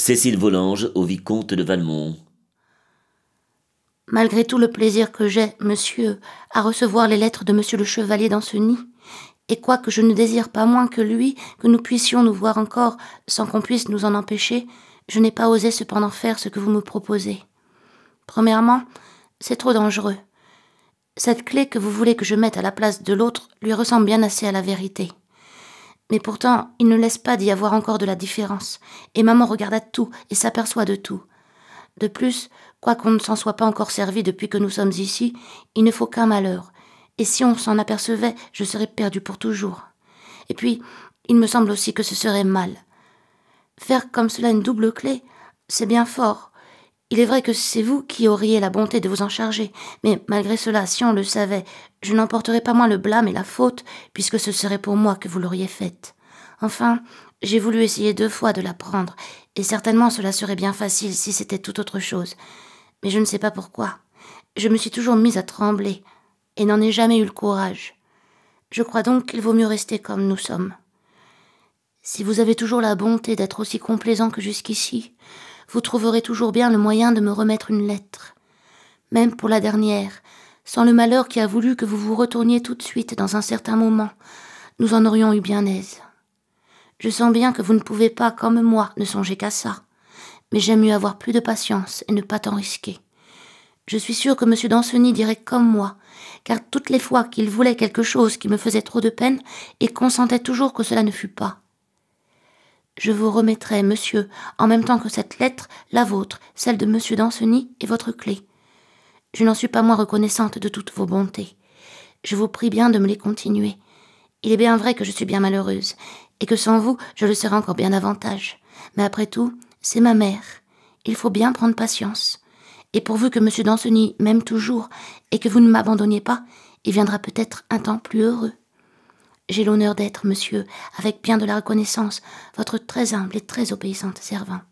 Cécile Volange au vicomte de Valmont. Malgré tout le plaisir que j'ai, monsieur, à recevoir les lettres de monsieur le chevalier dans ce nid, et quoique je ne désire pas moins que lui que nous puissions nous voir encore sans qu'on puisse nous en empêcher, je n'ai pas osé cependant faire ce que vous me proposez. Premièrement, c'est trop dangereux. Cette clé que vous voulez que je mette à la place de l'autre lui ressemble bien assez à la vérité. Mais pourtant, il ne laisse pas d'y avoir encore de la différence, et maman regarda tout et s'aperçoit de tout. De plus, quoiqu'on ne s'en soit pas encore servi depuis que nous sommes ici, il ne faut qu'un malheur, et si on s'en apercevait, je serais perdu pour toujours. Et puis, il me semble aussi que ce serait mal. Faire comme cela une double clé, c'est bien fort. Il est vrai que c'est vous qui auriez la bonté de vous en charger, mais malgré cela, si on le savait, je n'emporterai pas moins le blâme et la faute, puisque ce serait pour moi que vous l'auriez faite. Enfin, j'ai voulu essayer deux fois de la prendre, et certainement cela serait bien facile si c'était tout autre chose. Mais je ne sais pas pourquoi. Je me suis toujours mise à trembler, et n'en ai jamais eu le courage. Je crois donc qu'il vaut mieux rester comme nous sommes. Si vous avez toujours la bonté d'être aussi complaisant que jusqu'ici, vous trouverez toujours bien le moyen de me remettre une lettre. Même pour la dernière, sans le malheur qui a voulu que vous vous retourniez tout de suite dans un certain moment, nous en aurions eu bien aise. Je sens bien que vous ne pouvez pas, comme moi, ne songer qu'à ça, mais j'aime mieux avoir plus de patience et ne pas t'en risquer. Je suis sûre que M. Danceny dirait comme moi, car toutes les fois qu'il voulait quelque chose qui me faisait trop de peine, il consentait toujours que cela ne fût pas. Je vous remettrai, monsieur, en même temps que cette lettre, la vôtre, celle de M. Danceny et votre clé. Je n'en suis pas moins reconnaissante de toutes vos bontés. Je vous prie bien de me les continuer. Il est bien vrai que je suis bien malheureuse, et que sans vous, je le serai encore bien davantage. Mais après tout, c'est ma mère. Il faut bien prendre patience. Et pourvu que M. Danceny m'aime toujours, et que vous ne m'abandonniez pas, il viendra peut-être un temps plus heureux. J'ai l'honneur d'être, monsieur, avec bien de la reconnaissance, votre très humble et très obéissante servante.